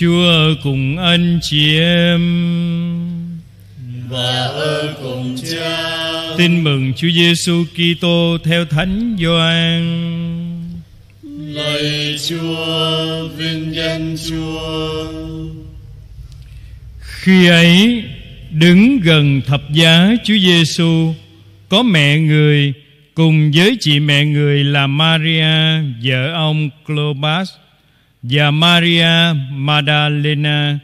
Chúa cùng anh chị em và ở cùng Cha. Tin mừng Chúa Giêsu Kitô theo Thánh Gioan. Lạy Chúa, vinh danh Chúa. Khi ấy, đứng gần thập giá Chúa Giêsu có mẹ người cùng với chị mẹ người là Maria, vợ ông Clopas và Maria Madalena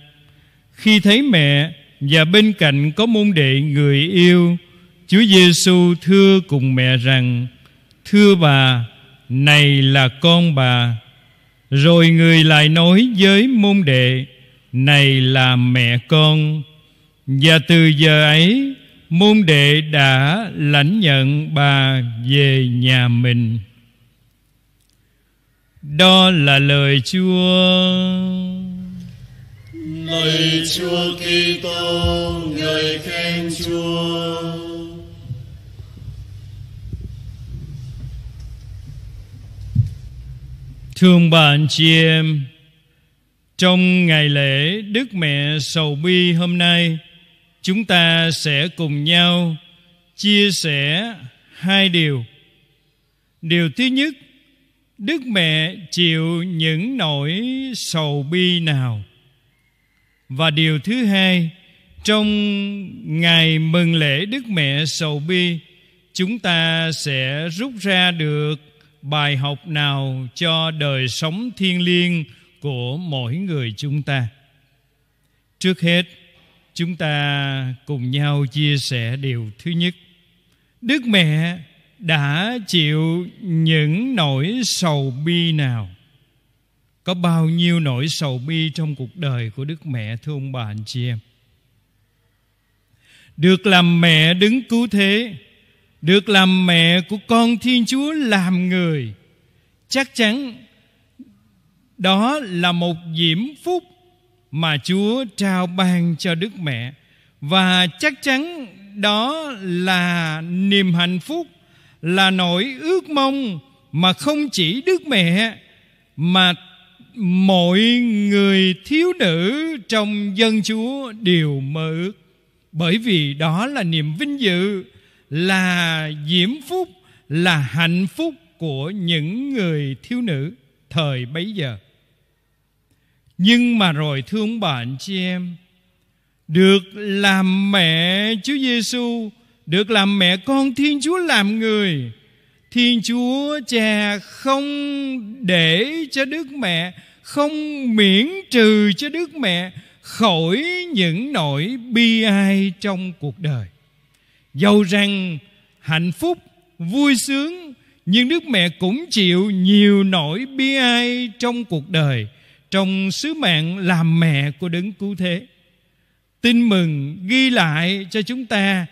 Khi thấy mẹ và bên cạnh có môn đệ người yêu, Chúa Giêsu thưa cùng mẹ rằng: "Thưa bà, này là con bà." Rồi người lại nói với môn đệ: "Này là mẹ con." Và từ giờ ấy, môn đệ đã lãnh nhận bà về nhà mình. Đó là lời Chúa. Lời Chúa Kitô, ngợi khen Chúa. Thương bạn chị em, trong ngày lễ Đức Mẹ Sầu Bi hôm nay, chúng ta sẽ cùng nhau chia sẻ hai điều. Điều thứ nhất Đức mẹ chịu những nỗi sầu bi nào? Và điều thứ hai, trong ngày mừng lễ Đức Mẹ Sầu Bi, chúng ta sẽ rút ra được bài học nào cho đời sống thiêng liêng của mỗi người chúng ta. Trước hết, chúng ta cùng nhau chia sẻ điều thứ nhất. Đức Mẹ đã chịu những nỗi sầu bi nào có bao nhiêu nỗi sầu bi trong cuộc đời của đức mẹ thưa ông bà anh chị em được làm mẹ đứng cứu thế được làm mẹ của con thiên chúa làm người chắc chắn đó là một diễm phúc mà chúa trao ban cho đức mẹ và chắc chắn đó là niềm hạnh phúc là nỗi ước mong mà không chỉ Đức Mẹ mà mọi người thiếu nữ trong dân Chúa đều mơ ước. Bởi vì đó là niềm vinh dự, là diễm phúc, là hạnh phúc của những người thiếu nữ thời bấy giờ. Nhưng mà rồi thương bạn chị em, được làm mẹ Chúa Giêsu được làm mẹ con Thiên Chúa làm người. Thiên Chúa Cha không để cho Đức Mẹ không miễn trừ cho Đức Mẹ khỏi những nỗi bi ai trong cuộc đời. Dầu rằng hạnh phúc, vui sướng nhưng Đức Mẹ cũng chịu nhiều nỗi bi ai trong cuộc đời trong sứ mạng làm mẹ của đấng cứu thế. Tin mừng ghi lại cho chúng ta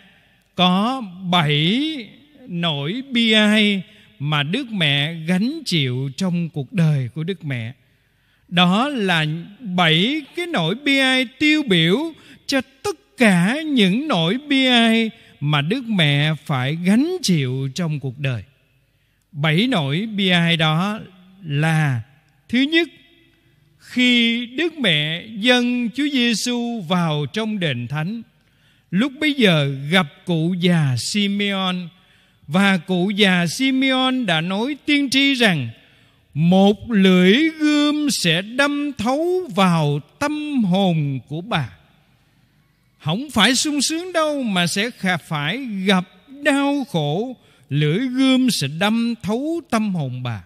có bảy nỗi bi ai mà Đức Mẹ gánh chịu trong cuộc đời của Đức Mẹ. Đó là bảy cái nỗi bi ai tiêu biểu cho tất cả những nỗi bi ai mà Đức Mẹ phải gánh chịu trong cuộc đời. Bảy nỗi bi ai đó là thứ nhất khi Đức Mẹ dâng Chúa Giêsu vào trong đền thánh Lúc bấy giờ gặp cụ già Simeon Và cụ già Simeon đã nói tiên tri rằng Một lưỡi gươm sẽ đâm thấu vào tâm hồn của bà Không phải sung sướng đâu mà sẽ phải gặp đau khổ Lưỡi gươm sẽ đâm thấu tâm hồn bà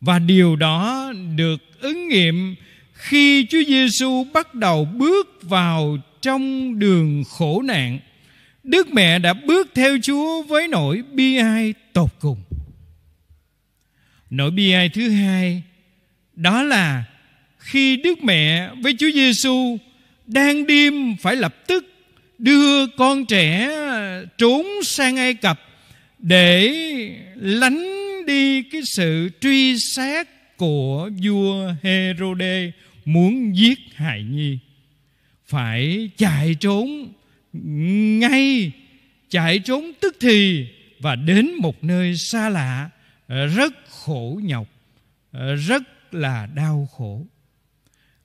Và điều đó được ứng nghiệm khi Chúa Giêsu bắt đầu bước vào trong đường khổ nạn Đức mẹ đã bước theo Chúa với nỗi bi ai tột cùng Nỗi bi ai thứ hai Đó là khi Đức mẹ với Chúa Giêsu đang đêm phải lập tức đưa con trẻ trốn sang Ai Cập để lánh đi cái sự truy sát của vua Herode muốn giết hài nhi phải chạy trốn ngay chạy trốn tức thì và đến một nơi xa lạ rất khổ nhọc rất là đau khổ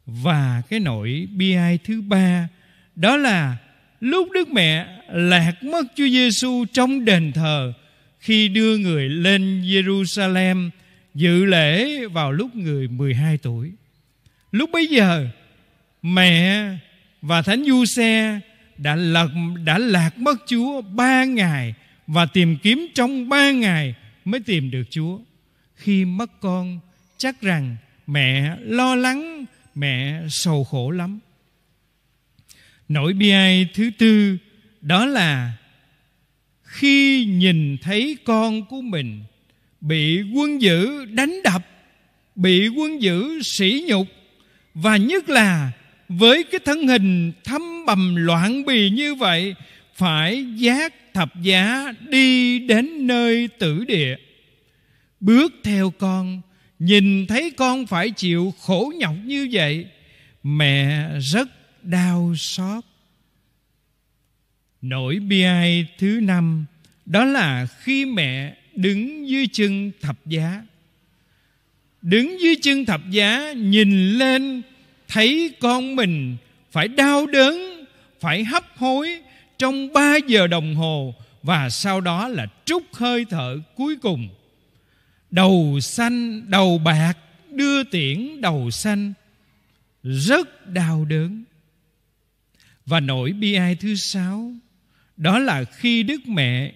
và cái nỗi bi ai thứ ba đó là lúc đức mẹ lạc mất Chúa Giêsu trong đền thờ khi đưa người lên Jerusalem dự lễ vào lúc người 12 tuổi. Lúc bấy giờ mẹ và thánh du xe đã lạc, đã lạc mất chúa ba ngày và tìm kiếm trong ba ngày mới tìm được chúa khi mất con chắc rằng mẹ lo lắng mẹ sầu khổ lắm nỗi bi ai thứ tư đó là khi nhìn thấy con của mình bị quân dữ đánh đập bị quân dữ sỉ nhục và nhất là với cái thân hình thâm bầm loạn bì như vậy phải giác thập giá đi đến nơi tử địa bước theo con nhìn thấy con phải chịu khổ nhọc như vậy mẹ rất đau xót nỗi bi ai thứ năm đó là khi mẹ đứng dưới chân thập giá đứng dưới chân thập giá nhìn lên thấy con mình phải đau đớn phải hấp hối trong ba giờ đồng hồ và sau đó là trút hơi thở cuối cùng đầu xanh đầu bạc đưa tiễn đầu xanh rất đau đớn và nỗi bi ai thứ sáu đó là khi đức mẹ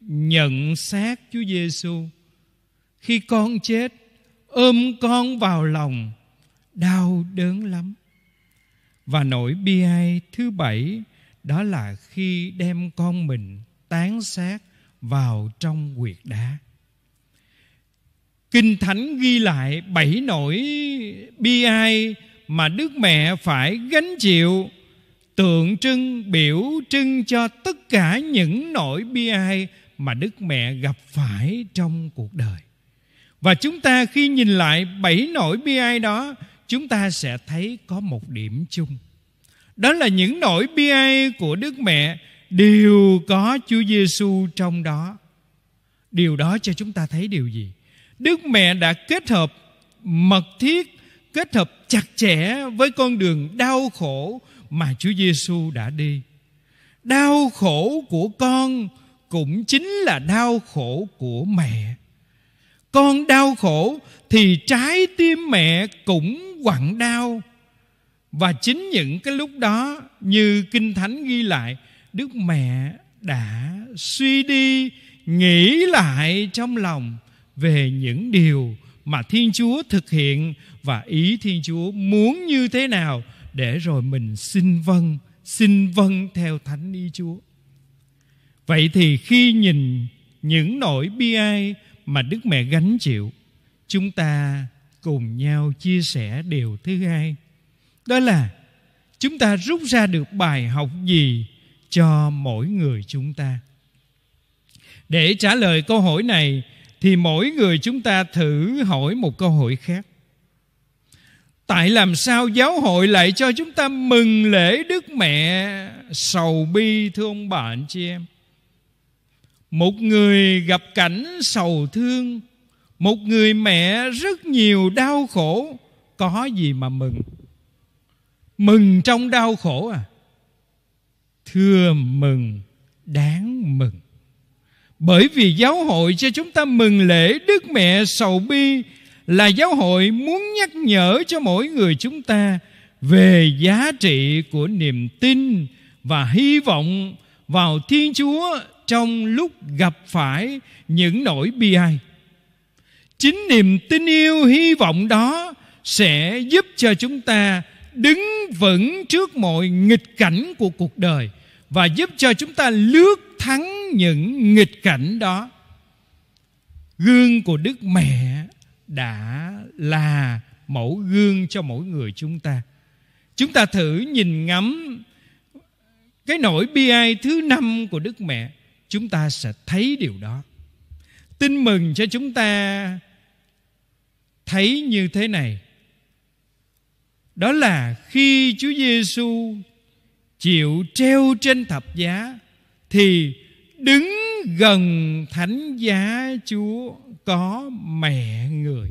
nhận xác Chúa Giêsu khi con chết ôm con vào lòng đau đớn lắm và nỗi bi ai thứ bảy đó là khi đem con mình tán xác vào trong quyệt đá kinh thánh ghi lại bảy nỗi bi ai mà đức mẹ phải gánh chịu tượng trưng biểu trưng cho tất cả những nỗi bi ai mà đức mẹ gặp phải trong cuộc đời và chúng ta khi nhìn lại bảy nỗi bi ai đó chúng ta sẽ thấy có một điểm chung. Đó là những nỗi bi ai của Đức Mẹ đều có Chúa Giêsu trong đó. Điều đó cho chúng ta thấy điều gì? Đức Mẹ đã kết hợp mật thiết, kết hợp chặt chẽ với con đường đau khổ mà Chúa Giêsu đã đi. Đau khổ của con cũng chính là đau khổ của mẹ con đau khổ thì trái tim mẹ cũng quặn đau và chính những cái lúc đó như kinh thánh ghi lại đức mẹ đã suy đi nghĩ lại trong lòng về những điều mà thiên chúa thực hiện và ý thiên chúa muốn như thế nào để rồi mình xin vâng xin vâng theo thánh ý chúa vậy thì khi nhìn những nỗi bi ai mà Đức Mẹ gánh chịu, chúng ta cùng nhau chia sẻ điều thứ hai. Đó là chúng ta rút ra được bài học gì cho mỗi người chúng ta. Để trả lời câu hỏi này thì mỗi người chúng ta thử hỏi một câu hỏi khác. Tại làm sao giáo hội lại cho chúng ta mừng lễ Đức Mẹ sầu bi thưa ông bà anh chị em? một người gặp cảnh sầu thương một người mẹ rất nhiều đau khổ có gì mà mừng mừng trong đau khổ à thưa mừng đáng mừng bởi vì giáo hội cho chúng ta mừng lễ đức mẹ sầu bi là giáo hội muốn nhắc nhở cho mỗi người chúng ta về giá trị của niềm tin và hy vọng vào Thiên Chúa trong lúc gặp phải những nỗi bi ai. Chính niềm tin yêu hy vọng đó sẽ giúp cho chúng ta đứng vững trước mọi nghịch cảnh của cuộc đời và giúp cho chúng ta lướt thắng những nghịch cảnh đó. Gương của Đức Mẹ đã là mẫu gương cho mỗi người chúng ta. Chúng ta thử nhìn ngắm cái nỗi bi ai thứ năm của đức mẹ chúng ta sẽ thấy điều đó tin mừng cho chúng ta thấy như thế này đó là khi Chúa Giêsu chịu treo trên thập giá thì đứng gần thánh giá Chúa có mẹ người.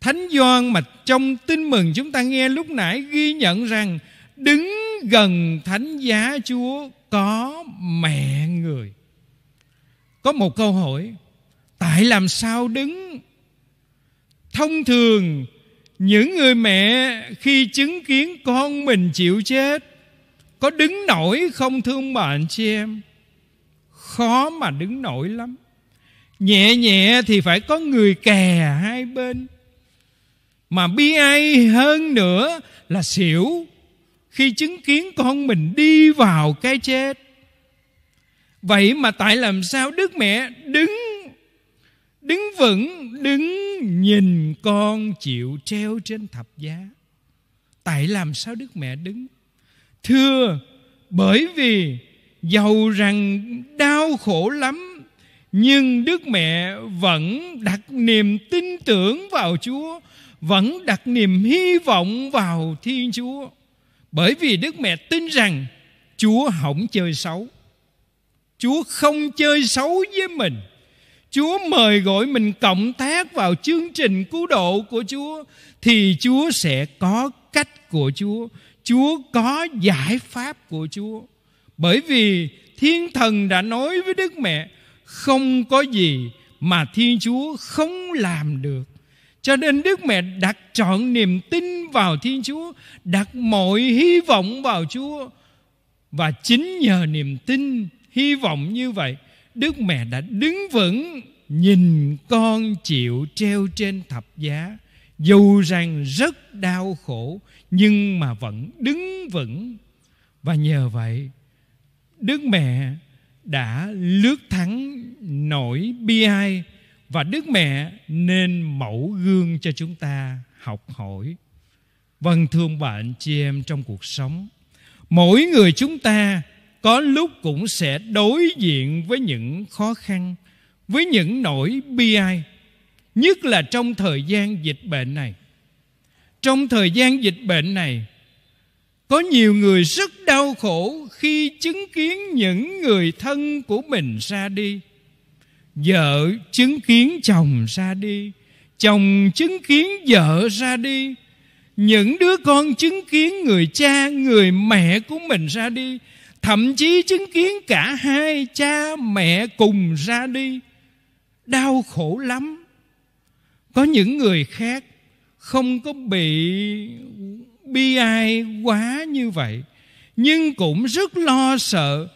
Thánh Gioan mà trong tin mừng chúng ta nghe lúc nãy ghi nhận rằng đứng gần thánh giá Chúa có mẹ người. Có một câu hỏi, tại làm sao đứng? Thông thường những người mẹ khi chứng kiến con mình chịu chết có đứng nổi không thương bạn chị em? Khó mà đứng nổi lắm. Nhẹ nhẹ thì phải có người kè hai bên. Mà bi ai hơn nữa là xỉu khi chứng kiến con mình đi vào cái chết vậy mà tại làm sao đức mẹ đứng đứng vững đứng nhìn con chịu treo trên thập giá tại làm sao đức mẹ đứng thưa bởi vì giàu rằng đau khổ lắm nhưng đức mẹ vẫn đặt niềm tin tưởng vào chúa vẫn đặt niềm hy vọng vào thiên chúa bởi vì Đức Mẹ tin rằng Chúa không chơi xấu Chúa không chơi xấu với mình Chúa mời gọi mình cộng tác vào chương trình cứu độ của Chúa Thì Chúa sẽ có cách của Chúa Chúa có giải pháp của Chúa Bởi vì Thiên Thần đã nói với Đức Mẹ Không có gì mà Thiên Chúa không làm được cho nên Đức Mẹ đặt chọn niềm tin vào Thiên Chúa Đặt mọi hy vọng vào Chúa Và chính nhờ niềm tin hy vọng như vậy Đức Mẹ đã đứng vững Nhìn con chịu treo trên thập giá Dù rằng rất đau khổ Nhưng mà vẫn đứng vững Và nhờ vậy Đức Mẹ đã lướt thắng nỗi bi ai và Đức Mẹ nên mẫu gương cho chúng ta học hỏi. Vâng thương bà chị em trong cuộc sống, mỗi người chúng ta có lúc cũng sẽ đối diện với những khó khăn, với những nỗi bi ai, nhất là trong thời gian dịch bệnh này. Trong thời gian dịch bệnh này, có nhiều người rất đau khổ khi chứng kiến những người thân của mình ra đi vợ chứng kiến chồng ra đi chồng chứng kiến vợ ra đi những đứa con chứng kiến người cha người mẹ của mình ra đi thậm chí chứng kiến cả hai cha mẹ cùng ra đi đau khổ lắm có những người khác không có bị bi ai quá như vậy nhưng cũng rất lo sợ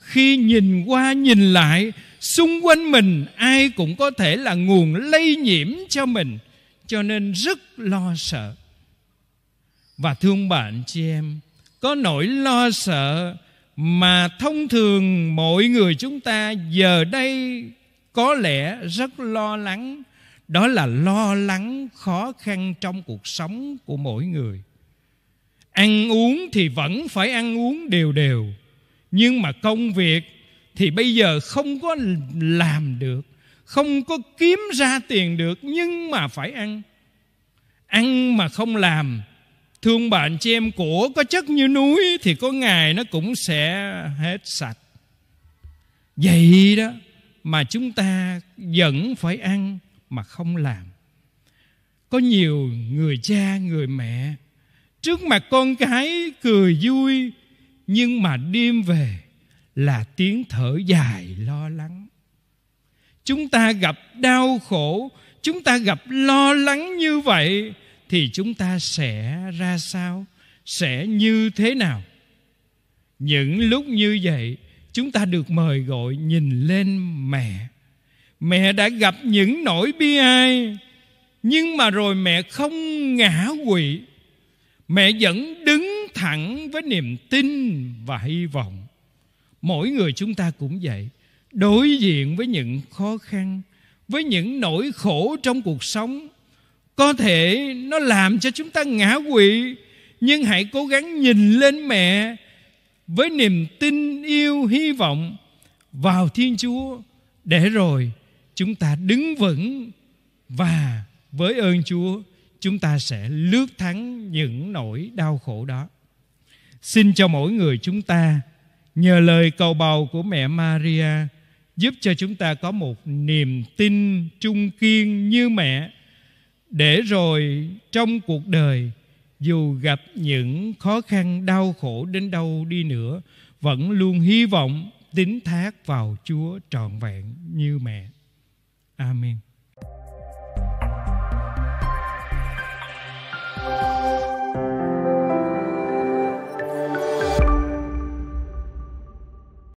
khi nhìn qua nhìn lại xung quanh mình ai cũng có thể là nguồn lây nhiễm cho mình cho nên rất lo sợ và thương bạn chị em có nỗi lo sợ mà thông thường mọi người chúng ta giờ đây có lẽ rất lo lắng đó là lo lắng khó khăn trong cuộc sống của mỗi người ăn uống thì vẫn phải ăn uống đều đều nhưng mà công việc thì bây giờ không có làm được không có kiếm ra tiền được nhưng mà phải ăn ăn mà không làm thương bạn chị em của có chất như núi thì có ngày nó cũng sẽ hết sạch vậy đó mà chúng ta vẫn phải ăn mà không làm có nhiều người cha người mẹ trước mặt con cái cười vui nhưng mà đêm về là tiếng thở dài lo lắng chúng ta gặp đau khổ chúng ta gặp lo lắng như vậy thì chúng ta sẽ ra sao sẽ như thế nào những lúc như vậy chúng ta được mời gọi nhìn lên mẹ mẹ đã gặp những nỗi bi ai nhưng mà rồi mẹ không ngã quỵ mẹ vẫn đứng thẳng với niềm tin và hy vọng mỗi người chúng ta cũng vậy đối diện với những khó khăn với những nỗi khổ trong cuộc sống có thể nó làm cho chúng ta ngã quỵ nhưng hãy cố gắng nhìn lên mẹ với niềm tin yêu hy vọng vào thiên chúa để rồi chúng ta đứng vững và với ơn chúa chúng ta sẽ lướt thắng những nỗi đau khổ đó xin cho mỗi người chúng ta nhờ lời cầu bầu của mẹ Maria giúp cho chúng ta có một niềm tin trung kiên như mẹ để rồi trong cuộc đời dù gặp những khó khăn đau khổ đến đâu đi nữa vẫn luôn hy vọng tín thác vào Chúa trọn vẹn như mẹ. Amen.